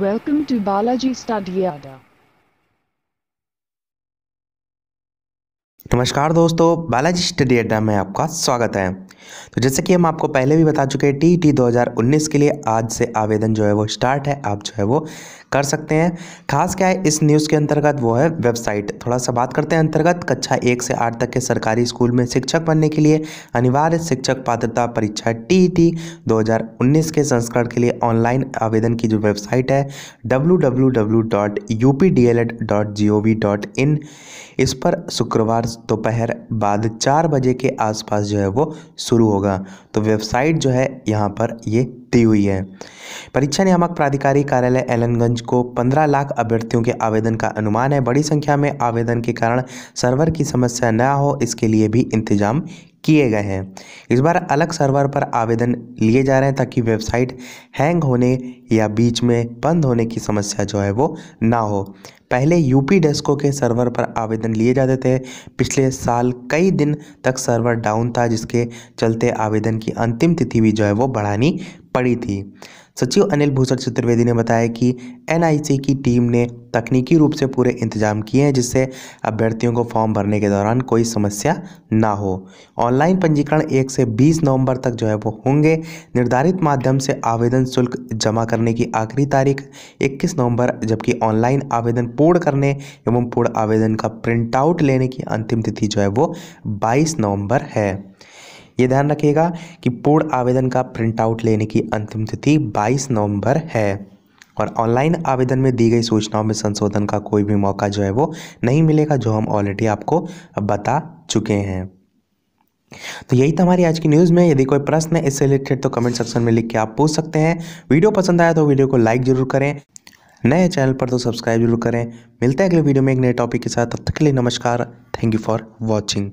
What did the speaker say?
Welcome to Balaji Studyada. नमस्कार दोस्तों Balaji study अड्डा में आपका स्वागत है तो जैसे कि हम आपको पहले भी बता चुके हैं टी टी दो के लिए आज से आवेदन जो है वो स्टार्ट है आप जो है वो कर सकते हैं खास क्या है इस न्यूज़ के अंतर्गत वो है वेबसाइट थोड़ा सा बात करते हैं अंतर्गत कक्षा एक से आठ तक के सरकारी स्कूल में शिक्षक बनने के लिए अनिवार्य शिक्षक पात्रता परीक्षा टी e टी के संस्करण के लिए ऑनलाइन आवेदन की जो वेबसाइट है डब्ल्यू e इस पर शुक्रवार दोपहर बाद चार बजे के आसपास जो है वो शुरू होगा तो वेबसाइट जो है यहाँ पर ये दी हुई है परीक्षा नियामक प्राधिकारी कार्यालय एलनगंज को 15 लाख अभ्यर्थियों के आवेदन का अनुमान है बड़ी संख्या में आवेदन के कारण सर्वर की समस्या न हो इसके लिए भी इंतजाम किए गए हैं इस बार अलग सर्वर पर आवेदन लिए जा रहे हैं ताकि वेबसाइट हैंग होने या बीच में बंद होने की समस्या जो है वो ना हो पहले यूपी डेस्को के सर्वर पर आवेदन लिए जाते थे पिछले साल कई दिन तक सर्वर डाउन था जिसके चलते आवेदन की अंतिम तिथि भी जो है वो बढ़ानी पड़ी थी सचिव अनिल भूषण चतुर्वेदी ने बताया कि एनआईसी की टीम ने तकनीकी रूप से पूरे इंतजाम किए हैं जिससे अभ्यर्थियों को फॉर्म भरने के दौरान कोई समस्या ना हो ऑनलाइन पंजीकरण एक से बीस नवंबर तक जो है वो होंगे निर्धारित माध्यम से आवेदन शुल्क जमा करने की आखिरी तारीख इक्कीस नवम्बर जबकि ऑनलाइन आवेदन पूर्ण करने एवं पूर्ण आवेदन का प्रिंट आउट लेने की अंतिम तिथि जो है वो बाईस नवम्बर है ये ध्यान रखिएगा कि पूर्ण आवेदन का प्रिंटआउट लेने की अंतिम तिथि 22 नवंबर है और ऑनलाइन आवेदन में दी गई सूचनाओं में संशोधन का कोई भी मौका जो है वो नहीं मिलेगा जो हम ऑलरेडी आपको बता चुके हैं तो यही था हमारी आज की न्यूज़ में यदि कोई प्रश्न है इससे रिलेटेड तो कमेंट सेक्शन में लिख के आप पूछ सकते हैं वीडियो पसंद आया तो वीडियो को लाइक जरूर करें नए चैनल पर तो सब्सक्राइब जरूर करें मिलते हैं अगले वीडियो में एक नए टॉपिक के साथ तब तक के लिए नमस्कार थैंक यू फॉर वॉचिंग